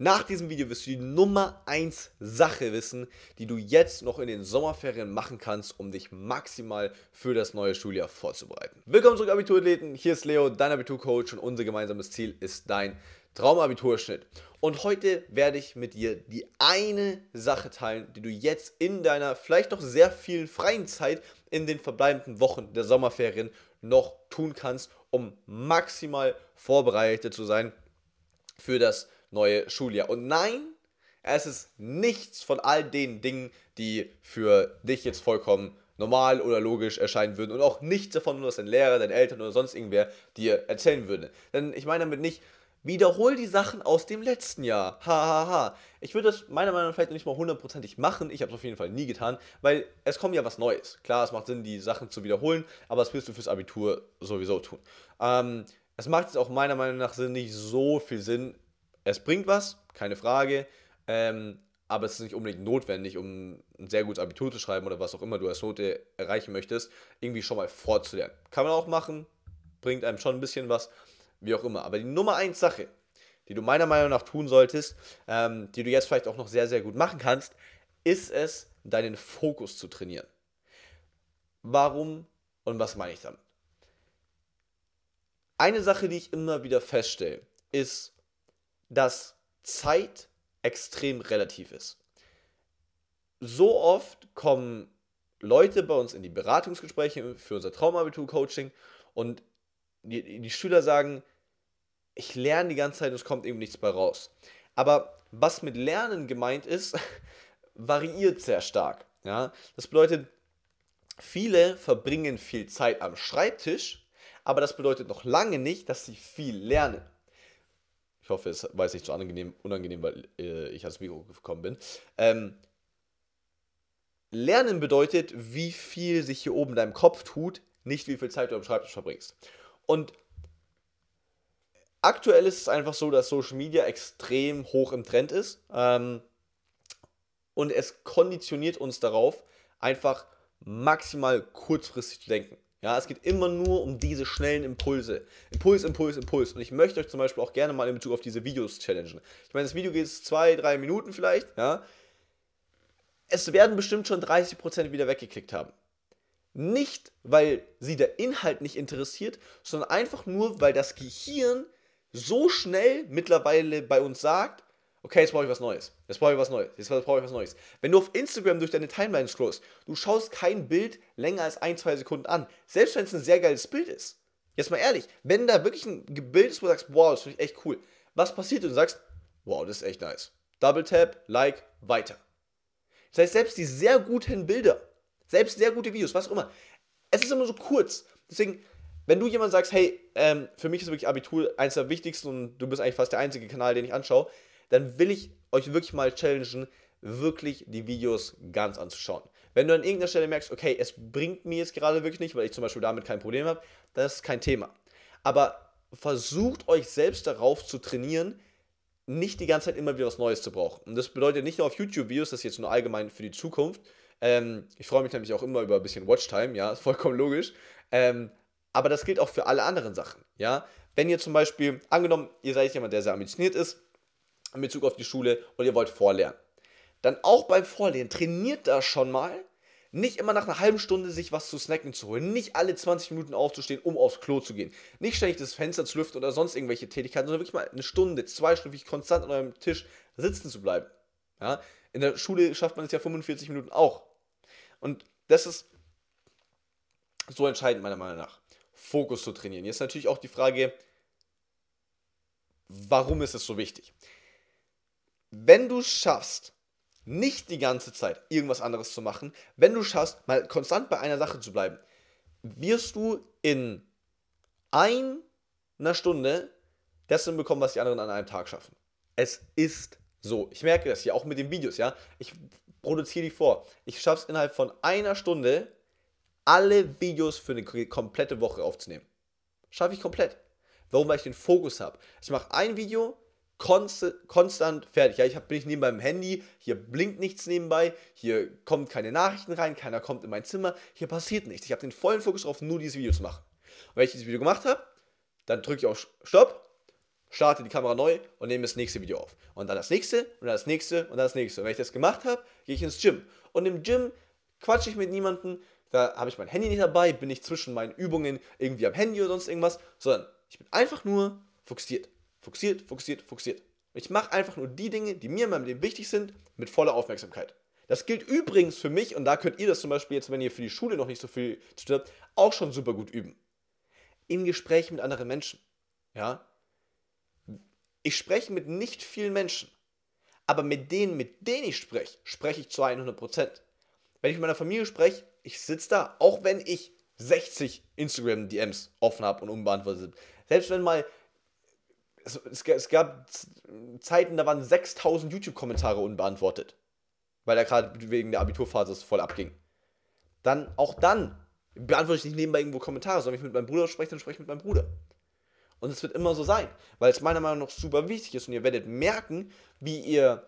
Nach diesem Video wirst du die Nummer 1 Sache wissen, die du jetzt noch in den Sommerferien machen kannst, um dich maximal für das neue Schuljahr vorzubereiten. Willkommen zurück, Abiturathleten. Hier ist Leo, dein Abiturcoach und unser gemeinsames Ziel ist dein Traumabiturschnitt. Und heute werde ich mit dir die eine Sache teilen, die du jetzt in deiner vielleicht noch sehr vielen freien Zeit in den verbleibenden Wochen der Sommerferien noch tun kannst, um maximal vorbereitet zu sein für das Schuljahr neue Schuljahr. Und nein, es ist nichts von all den Dingen, die für dich jetzt vollkommen normal oder logisch erscheinen würden und auch nichts davon, was dein Lehrer, deine Eltern oder sonst irgendwer dir erzählen würde. Denn ich meine damit nicht, wiederhol die Sachen aus dem letzten Jahr. Hahaha. Ha, ha. Ich würde das meiner Meinung nach vielleicht nicht mal hundertprozentig machen. Ich habe es auf jeden Fall nie getan, weil es kommt ja was Neues. Klar, es macht Sinn, die Sachen zu wiederholen, aber das willst du fürs Abitur sowieso tun. Ähm, es macht jetzt auch meiner Meinung nach nicht so viel Sinn, es bringt was, keine Frage, ähm, aber es ist nicht unbedingt notwendig, um ein sehr gutes Abitur zu schreiben oder was auch immer du als Note erreichen möchtest, irgendwie schon mal vorzulernen. Kann man auch machen, bringt einem schon ein bisschen was, wie auch immer. Aber die Nummer 1 Sache, die du meiner Meinung nach tun solltest, ähm, die du jetzt vielleicht auch noch sehr, sehr gut machen kannst, ist es, deinen Fokus zu trainieren. Warum und was meine ich damit? Eine Sache, die ich immer wieder feststelle, ist, dass Zeit extrem relativ ist. So oft kommen Leute bei uns in die Beratungsgespräche für unser Traumabitur-Coaching und die, die Schüler sagen, ich lerne die ganze Zeit und es kommt eben nichts bei raus. Aber was mit Lernen gemeint ist, variiert sehr stark. Ja? Das bedeutet, viele verbringen viel Zeit am Schreibtisch, aber das bedeutet noch lange nicht, dass sie viel lernen. Ich hoffe, es war jetzt nicht so angenehm, unangenehm, weil äh, ich ans Mikro gekommen bin. Ähm, Lernen bedeutet, wie viel sich hier oben in deinem Kopf tut, nicht wie viel Zeit du am Schreibtisch verbringst. Und aktuell ist es einfach so, dass Social Media extrem hoch im Trend ist. Ähm, und es konditioniert uns darauf, einfach maximal kurzfristig zu denken. Ja, es geht immer nur um diese schnellen Impulse. Impuls, Impuls, Impuls. Und ich möchte euch zum Beispiel auch gerne mal in Bezug auf diese Videos challengen. Ich meine, das Video geht zwei, drei Minuten vielleicht, ja. Es werden bestimmt schon 30% wieder weggeklickt haben. Nicht, weil sie der Inhalt nicht interessiert, sondern einfach nur, weil das Gehirn so schnell mittlerweile bei uns sagt, okay, jetzt brauche ich was Neues, jetzt brauche ich was Neues, jetzt brauche ich was Neues. Wenn du auf Instagram durch deine Timeline scrollst, du schaust kein Bild länger als ein, zwei Sekunden an, selbst wenn es ein sehr geiles Bild ist. Jetzt mal ehrlich, wenn da wirklich ein Bild ist, wo du sagst, wow, das finde ich echt cool, was passiert? Und du sagst, wow, das ist echt nice. Double Tap, Like, weiter. Das heißt, selbst die sehr guten Bilder, selbst sehr gute Videos, was auch immer, es ist immer so kurz. Deswegen, wenn du jemand sagst, hey, ähm, für mich ist wirklich Abitur eins der wichtigsten und du bist eigentlich fast der einzige Kanal, den ich anschaue, dann will ich euch wirklich mal challengen, wirklich die Videos ganz anzuschauen. Wenn du an irgendeiner Stelle merkst, okay, es bringt mir jetzt gerade wirklich nicht, weil ich zum Beispiel damit kein Problem habe, das ist kein Thema. Aber versucht euch selbst darauf zu trainieren, nicht die ganze Zeit immer wieder was Neues zu brauchen. Und das bedeutet nicht nur auf YouTube-Videos, das ist jetzt nur allgemein für die Zukunft. Ähm, ich freue mich nämlich auch immer über ein bisschen Watchtime, ja, ist vollkommen logisch. Ähm, aber das gilt auch für alle anderen Sachen, ja. Wenn ihr zum Beispiel, angenommen, ihr seid jemand, der sehr ambitioniert ist, in Bezug auf die Schule und ihr wollt vorlernen. Dann auch beim Vorlernen trainiert da schon mal, nicht immer nach einer halben Stunde sich was zu snacken zu holen. Nicht alle 20 Minuten aufzustehen, um aufs Klo zu gehen. Nicht ständig das Fenster zu lüften oder sonst irgendwelche Tätigkeiten, sondern wirklich mal eine Stunde, zwei Stunden wirklich konstant an eurem Tisch sitzen zu bleiben. Ja? In der Schule schafft man es ja 45 Minuten auch. Und das ist so entscheidend meiner Meinung nach. Fokus zu trainieren. Jetzt natürlich auch die Frage, warum ist es so wichtig? wenn du es schaffst, nicht die ganze Zeit irgendwas anderes zu machen, wenn du schaffst, mal konstant bei einer Sache zu bleiben, wirst du in einer Stunde das hinbekommen, was die anderen an einem Tag schaffen. Es ist so. Ich merke das hier auch mit den Videos, ja. Ich produziere die vor. Ich schaffe es innerhalb von einer Stunde, alle Videos für eine komplette Woche aufzunehmen. Schaffe ich komplett. Warum? Weil ich den Fokus habe. Ich mache ein Video, konstant fertig. Ja, ich hab, bin ich neben meinem Handy, hier blinkt nichts nebenbei, hier kommen keine Nachrichten rein, keiner kommt in mein Zimmer, hier passiert nichts. Ich habe den vollen Fokus darauf, nur dieses Video zu machen. Und wenn ich dieses Video gemacht habe, dann drücke ich auf Stopp, starte die Kamera neu und nehme das nächste Video auf. Und dann das nächste und dann das nächste und dann das nächste. Und wenn ich das gemacht habe, gehe ich ins Gym. Und im Gym quatsche ich mit niemandem, da habe ich mein Handy nicht dabei, bin ich zwischen meinen Übungen irgendwie am Handy oder sonst irgendwas, sondern ich bin einfach nur fokussiert. Fokussiert, fokussiert, fokussiert. ich mache einfach nur die Dinge, die mir in meinem Leben wichtig sind, mit voller Aufmerksamkeit. Das gilt übrigens für mich, und da könnt ihr das zum Beispiel jetzt, wenn ihr für die Schule noch nicht so viel zu tun habt, auch schon super gut üben. Im Gespräch mit anderen Menschen. Ja? Ich spreche mit nicht vielen Menschen, aber mit denen, mit denen ich spreche, spreche ich zu 100%. Wenn ich mit meiner Familie spreche, ich sitze da, auch wenn ich 60 Instagram-DMs offen habe und unbeantwortet sind. Selbst wenn mal also es, es gab Zeiten, da waren 6000 YouTube-Kommentare unbeantwortet, weil er gerade wegen der Abiturphase voll abging. Dann, auch dann, beantworte ich nicht nebenbei irgendwo Kommentare, sondern wenn ich mit meinem Bruder spreche, dann spreche ich mit meinem Bruder. Und es wird immer so sein, weil es meiner Meinung nach super wichtig ist und ihr werdet merken, wie ihr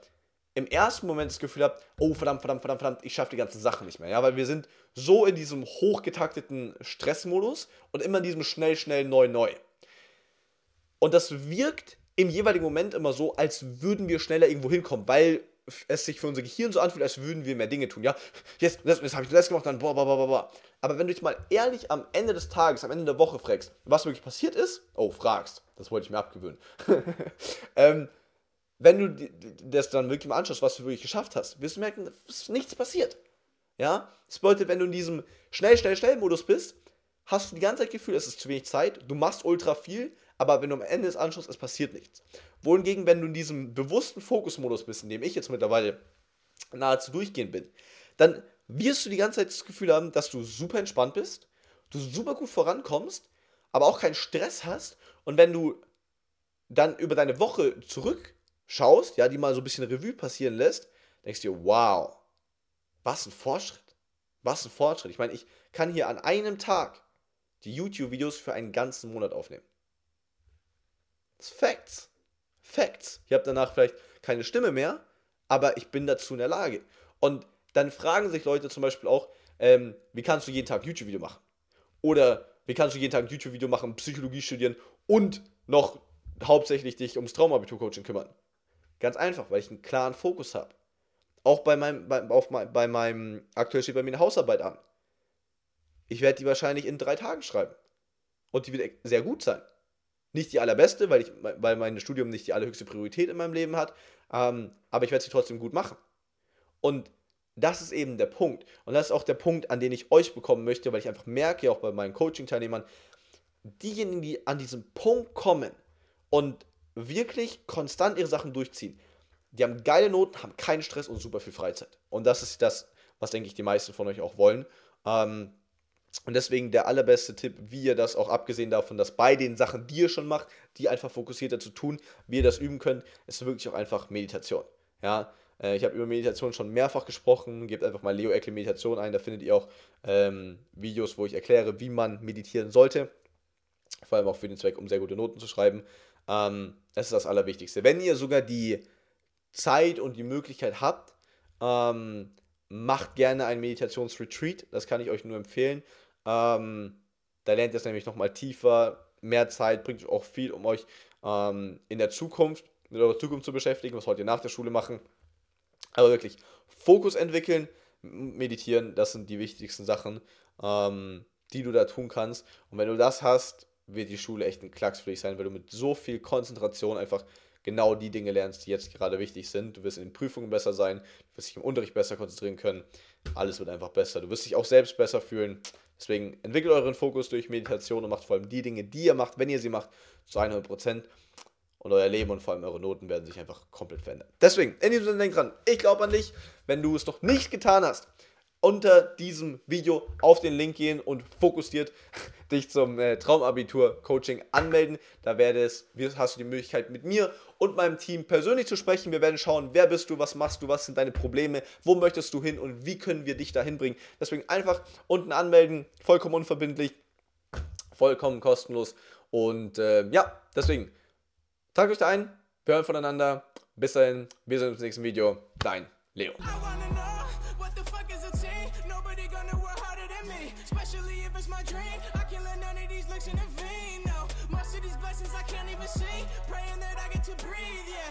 im ersten Moment das Gefühl habt, oh verdammt, verdammt, verdammt, verdammt, ich schaffe die ganzen Sachen nicht mehr. Ja, weil wir sind so in diesem hochgetakteten Stressmodus und immer in diesem schnell, schnell, neu, neu. Und das wirkt im jeweiligen Moment immer so, als würden wir schneller irgendwo hinkommen, weil es sich für unser Gehirn so anfühlt, als würden wir mehr Dinge tun. Ja, jetzt, das, das habe ich das gemacht, dann boah, boah, boah, boah. Aber wenn du dich mal ehrlich am Ende des Tages, am Ende der Woche fragst, was wirklich passiert ist, oh, fragst, das wollte ich mir abgewöhnen. ähm, wenn du das dann wirklich mal anschaust, was du wirklich geschafft hast, wirst du merken, es ist nichts passiert. Ja, das bedeutet, wenn du in diesem schnell, schnell, schnell Modus bist, hast du die ganze Zeit das Gefühl, es ist zu wenig Zeit, du machst ultra viel, aber wenn du am Ende des Anschlusses, es passiert nichts. Wohingegen, wenn du in diesem bewussten Fokusmodus bist, in dem ich jetzt mittlerweile nahezu durchgehend bin, dann wirst du die ganze Zeit das Gefühl haben, dass du super entspannt bist, du super gut vorankommst, aber auch keinen Stress hast und wenn du dann über deine Woche zurückschaust, ja, die mal so ein bisschen Revue passieren lässt, denkst du dir, wow, was ein Fortschritt. Was ein Fortschritt. Ich meine, ich kann hier an einem Tag die YouTube-Videos für einen ganzen Monat aufnehmen. Das Facts. Facts. Ich habe danach vielleicht keine Stimme mehr, aber ich bin dazu in der Lage. Und dann fragen sich Leute zum Beispiel auch, ähm, wie kannst du jeden Tag YouTube-Video machen? Oder wie kannst du jeden Tag YouTube-Video machen, Psychologie studieren und noch hauptsächlich dich ums Traumabitur-Coaching kümmern? Ganz einfach, weil ich einen klaren Fokus habe. Auch bei meinem, bei, auf, bei meinem, aktuell steht bei mir eine Hausarbeit an. Ich werde die wahrscheinlich in drei Tagen schreiben. Und die wird e, sehr gut sein nicht die allerbeste, weil, ich, weil mein Studium nicht die allerhöchste Priorität in meinem Leben hat, ähm, aber ich werde sie trotzdem gut machen. Und das ist eben der Punkt. Und das ist auch der Punkt, an den ich euch bekommen möchte, weil ich einfach merke, auch bei meinen Coaching-Teilnehmern, diejenigen, die an diesen Punkt kommen und wirklich konstant ihre Sachen durchziehen, die haben geile Noten, haben keinen Stress und super viel Freizeit. Und das ist das, was, denke ich, die meisten von euch auch wollen. Ähm, und deswegen der allerbeste Tipp, wie ihr das auch abgesehen davon, dass bei den Sachen, die ihr schon macht, die einfach fokussierter zu tun, wie ihr das üben könnt, ist wirklich auch einfach Meditation. Ja, äh, ich habe über Meditation schon mehrfach gesprochen. Gebt einfach mal Leo Eckel Meditation ein. Da findet ihr auch ähm, Videos, wo ich erkläre, wie man meditieren sollte. Vor allem auch für den Zweck, um sehr gute Noten zu schreiben. Ähm, das ist das Allerwichtigste. Wenn ihr sogar die Zeit und die Möglichkeit habt, ähm, macht gerne ein Meditationsretreat, das kann ich euch nur empfehlen. Ähm, da lernt ihr es nämlich nochmal tiefer, mehr Zeit, bringt euch auch viel, um euch ähm, in der Zukunft, mit eurer Zukunft zu beschäftigen, was wollt ihr nach der Schule machen. Aber wirklich, Fokus entwickeln, meditieren, das sind die wichtigsten Sachen, ähm, die du da tun kannst. Und wenn du das hast, wird die Schule echt ein Klacks für dich sein, weil du mit so viel Konzentration einfach genau die Dinge lernst, die jetzt gerade wichtig sind. Du wirst in den Prüfungen besser sein, du wirst dich im Unterricht besser konzentrieren können. Alles wird einfach besser. Du wirst dich auch selbst besser fühlen. Deswegen entwickelt euren Fokus durch Meditation und macht vor allem die Dinge, die ihr macht, wenn ihr sie macht, zu 100 Und euer Leben und vor allem eure Noten werden sich einfach komplett verändern. Deswegen, in diesem Sinne, denk dran, ich glaube an dich, wenn du es noch nicht getan hast unter diesem Video auf den Link gehen und fokussiert dich zum äh, Traumabitur-Coaching anmelden. Da werde es, hast du die Möglichkeit, mit mir und meinem Team persönlich zu sprechen. Wir werden schauen, wer bist du, was machst du, was sind deine Probleme, wo möchtest du hin und wie können wir dich dahin bringen. Deswegen einfach unten anmelden, vollkommen unverbindlich, vollkommen kostenlos. Und äh, ja, deswegen, tragt euch da ein, wir hören voneinander. Bis dahin, wir sehen uns im nächsten Video. Dein Leo. especially if it's my dream. affliction in vain No, My city's blessings I can't even see. Praying that I get to breathe, yeah.